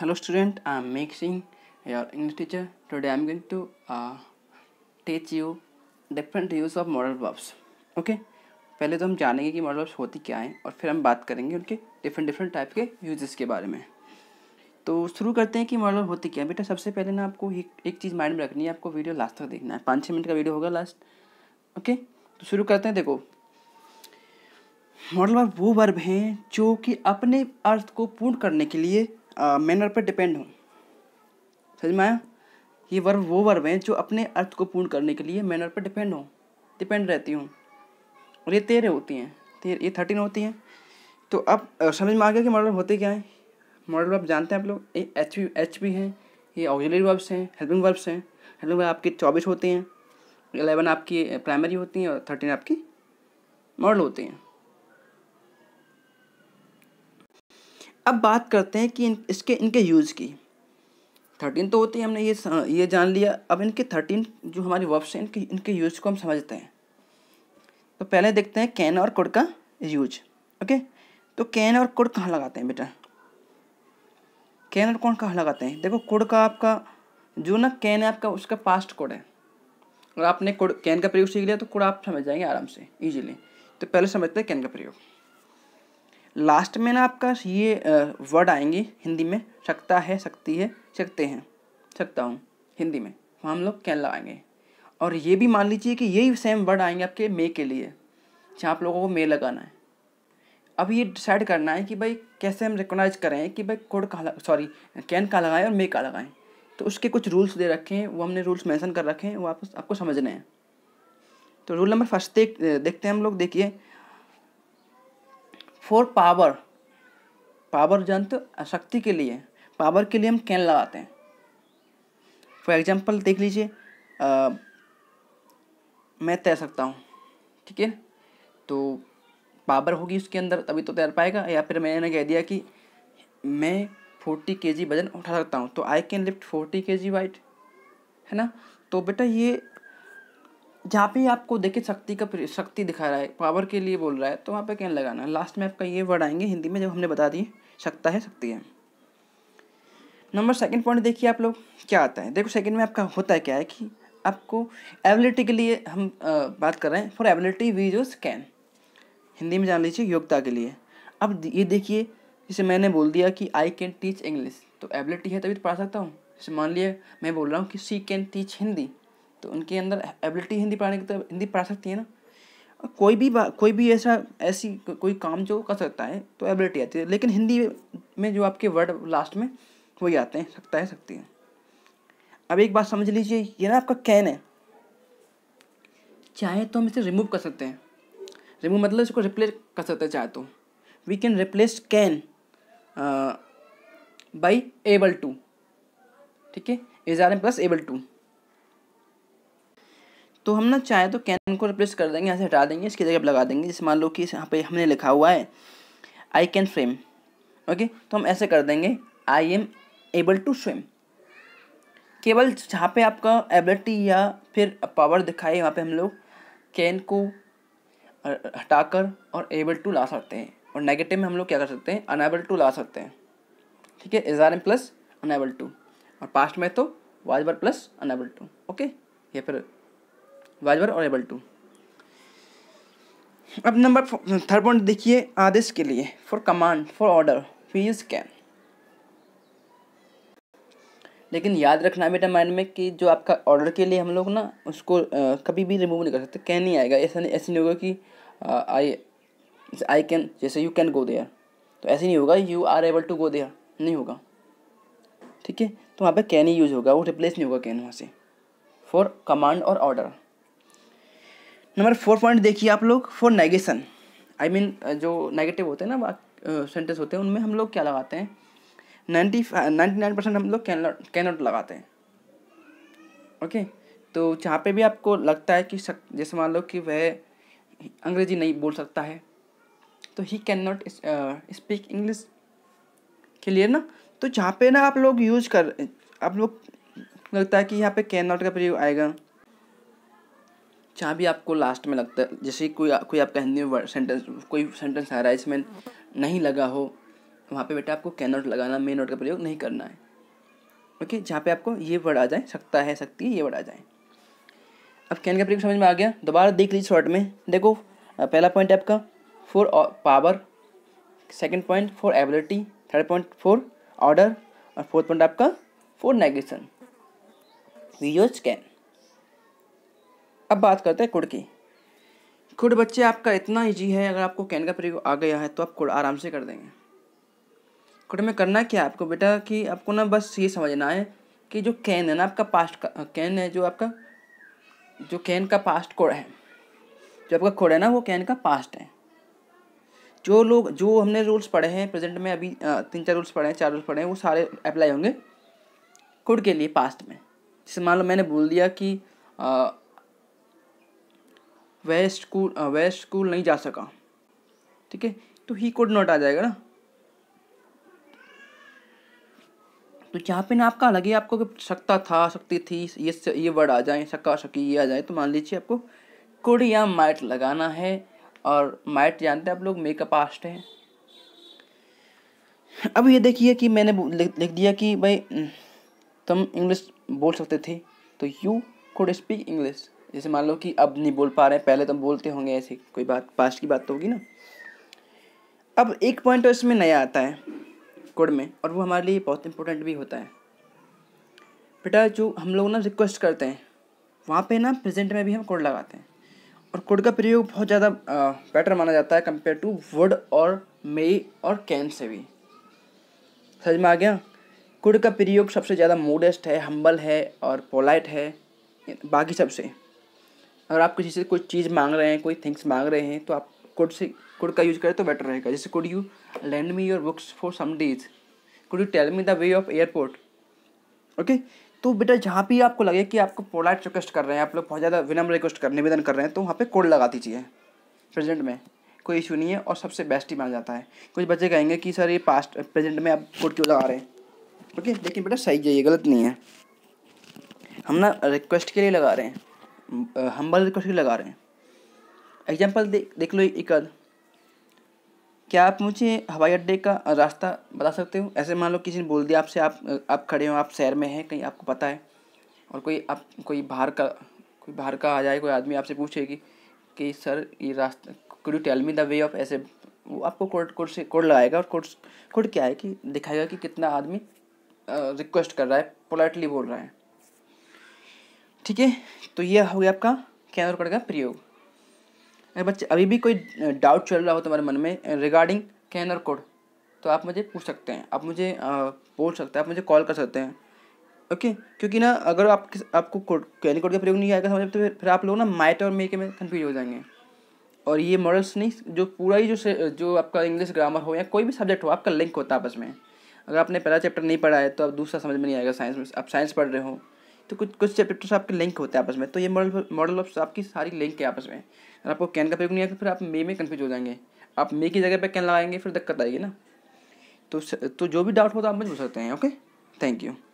hello student i am make your english teacher today i am going to uh, teach you different use of modal verbs okay पहले तो हम जानेंगे कि modal verbs होती क्या हैं और फिर हम बात करेंगे उनके डिफरेंट डिफरेंट टाइप के यूजेस के बारे में तो शुरू करते हैं कि मॉडल वर्ब होती क्या है बेटा सबसे पहले ना आपको एक एक चीज़ माइंड में रखनी है आपको वीडियो लास्ट तक देखना है पाँच छः मिनट का वीडियो होगा लास्ट ओके तो शुरू करते हैं देखो मॉडल वर्ब वो वर्ब हैं जो कि अपने अर्थ को पूर्ण करने के लिए मैनर पर डिपेंड हो समझ में आया ये वर्ब वो वर्ब हैं जो अपने अर्थ को पूर्ण करने के लिए मैनर पर डिपेंड हो डिपेंड रहती हूँ और ये तेरह होती हैं तेरह ये थर्टीन होती हैं तो अब समझ में आ गया कि मॉडल होते क्या हैं मॉडल वर्ब जानते हैं आप लोग ये एच वी एच पी हैं ये ऑक्जिलरी वर्ब्स हैं हेल्पिंग वर्ब्स हैं हेल्पिंग वर्ब आपके चौबीस होते हैं एलेवन आपकी प्राइमरी होती हैं और थर्टीन आपकी मॉडल होते हैं अब बात करते हैं कि इन इसके इनके यूज़ की थर्टीन तो होती है हमने ये ये जान लिया अब इनके थर्टीन जो हमारे वर्ब्स हैं इनके इनके यूज को हम समझते हैं तो पहले देखते हैं कैन और कुड का यूज ओके तो कैन और कुड कहाँ लगाते हैं बेटा कैन और कौन कहाँ लगाते हैं देखो कुड का आपका जो ना कैन है आपका उसका पास्ट कोड है और आपने कुड कैन का प्रयोग सीख लिया तो कुड आप समझ जाएंगे आराम से ईजिली तो पहले समझते हैं कैन का प्रयोग लास्ट में ना आपका ये वर्ड आएंगे हिंदी में सकता है सकती है सकते हैं सकता हूँ हिंदी में वहाँ तो हम लोग कैन लगाएंगे और ये भी मान लीजिए कि यही सेम वर्ड आएंगे आपके मे के लिए जहाँ आप लोगों को मे लगाना है अब ये डिसाइड करना है कि भाई कैसे हम रिकोगनाइज करें कि भाई कोड कहाँ सॉरी कैन कहाँ लगाएं और मे कहाँ लगाएं तो उसके कुछ रूल्स दे रखे हैं वो हमने रूल्स मैंसन कर रखे हैं वो आप, आपको समझने हैं तो रूल नंबर फर्स्ट देख देखते हैं हम लोग देखिए फॉर पावर पावर जानते हो शक्ति के लिए पावर के लिए हम कैन लगाते हैं फॉर एग्जाम्पल देख लीजिए मैं तैर सकता हूँ ठीक है तो पावर होगी उसके अंदर तभी तो तैर पाएगा या फिर मैंने कह दिया कि मैं फोर्टी के जी वजन उठा सकता हूँ तो आई कैन लिफ्ट फोर्टी के जी वाइट है ना तो बेटा ये जहाँ पे आपको देखिए शक्ति का शक्ति दिखा रहा है पावर के लिए बोल रहा है तो वहाँ पे कैन लगाना है लास्ट में आपका ये वर्ड आएंगे हिंदी में जब हमने बता दिए सकता है शक्ति है नंबर सेकंड पॉइंट देखिए आप लोग क्या आता है देखो सेकंड में आपका होता है क्या है कि आपको एबिलिटी के लिए हम आ, बात कर रहे हैं फॉर एबिलिटी वी जो कैन हिंदी में जान लीजिए योग्यता के लिए अब ये देखिए जैसे मैंने बोल दिया कि आई कैन टीच इंग्लिश तो एबिलिटी है तभी तो पढ़ा सकता हूँ जैसे मान लिया मैं बोल रहा हूँ कि सी कैन टीच हिंदी तो उनके अंदर एबिलिटी हिंदी पढ़ाने की तो हिंदी पढ़ा सकती है ना कोई भी कोई भी ऐसा ऐसी को, कोई काम जो कर सकता है तो एबिलिटी आती है लेकिन हिंदी में जो आपके वर्ड लास्ट में वही आते हैं सकता है सकती है अब एक बात समझ लीजिए ये ना आपका कैन है चाहे तो हम इसे रिमूव कर सकते हैं रिमूव मतलब इसको रिप्लेस कर सकते हैं चाहे तो we can replace can by able to ठीक है is are am plus able to तो हम ना चाहे तो कैन को रिप्लेस कर देंगे यहाँ से हटा देंगे इसकी जगह लगा देंगे जैसे मान लो कि यहाँ पे हमने लिखा हुआ है आई कैन स्विम ओके तो हम ऐसे कर देंगे I am able to swim केवल जहाँ पे आपका एबिलिटी या फिर पावर दिखाए वहाँ पे हम लोग कैन को हटाकर और एबल टू ला सकते हैं और नेगेटिव में हम लोग क्या कर सकते हैं अनएबल टू ला सकते हैं ठीक है is are am plus unable to और पास्ट में तो was plus unable to okay या फिर वाजवर और एबल टू अब नंबर थर्ड पॉइंट देखिए आदेश के लिए for command for order we use can लेकिन याद रखना बेटा माइंड में कि जो आपका ऑर्डर के लिए हम लोग ना उसको आ, कभी भी रिमूव नहीं कर सकते कैन ही आएगा ऐसा नहीं ऐसे नहीं होगा कि आई आई कैन जैसे यू कैन गो देयर तो ऐसे नहीं होगा you are able to go there नहीं होगा ठीक है तो वहाँ पे कैन ही यूज़ होगा वो रिप्लेस नहीं होगा कैन वहाँ से फॉर कमांड और ऑर्डर नंबर फोर पॉइंट देखिए आप लोग फॉर नेगेशन आई मीन जो नेगेटिव होते हैं ना सेंटेंस होते हैं उनमें हम लोग क्या लगाते हैं नाइन्टी नाइन्टी नाइन परसेंट हम लोग कैन नॉट लगाते हैं ओके okay? तो जहाँ पे भी आपको लगता है कि सक, जैसे मान लो कि वह अंग्रेजी नहीं बोल सकता है तो he can not speak English clear ना तो जहाँ पे ना आप लोग यूज कर आप लोग लगता है कि यहाँ पे कैन नॉट का प्रयोग आएगा जहाँ भी आपको लास्ट में लगता है जैसे कोई कोई आपका हिंदी में सेंटेंस कोई सेंटेंस आ रहा है इसमें नहीं लगा हो वहाँ पे बेटा आपको कैन नॉट लगाना मे नॉट का प्रयोग नहीं करना है ओके जहाँ पे आपको ये वर्ड आ जाए सकता है सकती है ये वर्ड आ जाए अब कैन का प्रयोग समझ में आ गया दोबारा देख लीजिए शॉर्ट में देखो पहला पॉइंट आपका for power second point for ability third point for order और फोर्थ पॉइंट आपका for negation we use can अब बात करते हैं कुड़ की कुड़ बच्चे आपका इतना ईजी है अगर आपको कैन का प्रयोग आ गया है तो आप कुड़ आराम से कर देंगे कुड़ में करना क्या आपको बेटा कि आपको ना बस ये समझना है कि जो कैन है ना आपका पास्ट का कैन है जो आपका जो कैन का पास्ट कोड है जो आपका कोड है ना वो कैन का पास्ट है जो लोग जो हमने रूल्स पढ़े हैं प्रेजेंट में अभी तीन चार रूल्स पढ़े हैं चार रूल्स पढ़े हैं वो सारे अप्लाई होंगे कुड के लिए पास्ट में जैसे मान लो मैंने बोल दिया कि वेस्ट स्कूल वेस्ट स्कूल नहीं जा सका ठीक है तो ही कोड नॉट आ जाएगा ना तो जहाँ पे ना आपका अलग ही आपको सकता था सकती थी ये ये वर्ड आ जाए सका सकी ये आ जाए तो मान लीजिए आपको कुड या माइट लगाना है और माइट जानते हैं आप लोग मेकअप आस्ट है अब ये देखिए कि मैंने लिख दिया कि भाई तुम इंग्लिश बोल सकते थे तो यू कुड स्पीक इंग्लिश जैसे मान लो कि अब नहीं बोल पा रहे हैं पहले तो हम बोलते होंगे ऐसे कोई बात पास्ट की बात तो होगी ना अब एक पॉइंट तो इसमें नया आता है कोड में और वो हमारे लिए बहुत इंपॉर्टेंट भी होता है बेटा जो हम लोग ना रिक्वेस्ट करते हैं वहाँ पे ना प्रेजेंट में भी हम कोड लगाते हैं और कोड का प्रयोग बहुत ज़्यादा बेटर माना जाता है कंपेयर टू वुड और मे और कैन से भी समझ में आ गया कोड का प्रयोग सबसे ज़्यादा मोडेस्ट है हम्बल है और पोलाइट है बाकी सबसे अगर आप किसी से कोई चीज़ मांग रहे हैं कोई थिंग्स मांग रहे हैं तो आप कोड से कोड का यूज करें तो बेटर रहेगा जैसे could you lend me your books for some days could you tell me the way of airport okay तो बेटा जहाँ भी आपको लगे कि आपको पोलाइट रिक्वेस्ट कर रहे हैं आप लोग बहुत ज़्यादा विनम्र रिक्वेस्ट कर निवेदन कर रहे हैं तो वहाँ पर कोड लगा दीजिए प्रेजेंट में कोई इशू नहीं है और सबसे बेस्ट ही माना जाता है कुछ बच्चे कहेंगे कि सर ये पास्ट प्रेजेंट में आप कोड क्यों लगा रहे हैं ओके लेकिन बेटा सही है ये गलत नहीं है हम ना रिक्वेस्ट के लिए लगा रहे हैं हम्बल रिक्वेस्ट क्यों लगा रहे हैं एग्जाम्पल दे, देख लो एक क्या आप मुझे हवाई अड्डे का रास्ता बता सकते हो ऐसे मान लो किसी ने बोल दिया आपसे आप आप खड़े हो आप शहर में हैं कहीं आपको पता है और कोई आप कोई बाहर का कोई बाहर का आ जाए कोई आदमी आपसे पूछे कि कि सर ये रास्ता could you tell me the way of ऐसे वो आपको कोड कोड से कोड लगाएगा और कोड कोड क्या है कि दिखाएगा कि कितना आदमी रिक्वेस्ट कर रहा है पोलाइटली बोल रहा है ठीक है तो ये हो गया आपका कैंसर कोड का प्रयोग अगर बच्चे अभी भी कोई डाउट चल रहा हो तुम्हारे मन में रिगार्डिंग कैनर कोड तो आप मुझे पूछ सकते हैं आप मुझे बोल सकते हैं आप मुझे कॉल कर सकते हैं ओके क्योंकि ना अगर आप आपको कोड कैनर कोड का प्रयोग नहीं आएगा समझ तो फिर, फिर आप लोग ना माइट और मे के में कन्फ्यूज हो जाएंगे और ये मॉडल्स नहीं जो पूरा ही जो जो आपका इंग्लिश ग्रामर हो या कोई भी सब्जेक्ट हो आपका लिंक होता है आपस में अगर आपने पहला चैप्टर नहीं पढ़ा है तो आप दूसरा समझ में नहीं आएगा साइंस में आप साइंस पढ़ रहे हो तो कुछ कुछ चैप्टर्स तो आपके लिंक होते हैं आपस में तो ये मॉडल मॉडल ऑफ आपकी सारी लिंक है आपस में अगर आपको कैन का प्रयोग नहीं आता फिर आप मे में कन्फ्यूज हो जाएंगे आप मे की जगह पर कैन लगाएंगे फिर दिक्कत आएगी ना तो तो जो भी डाउट होता है आप मुझे पूछ सकते हैं ओके थैंक यू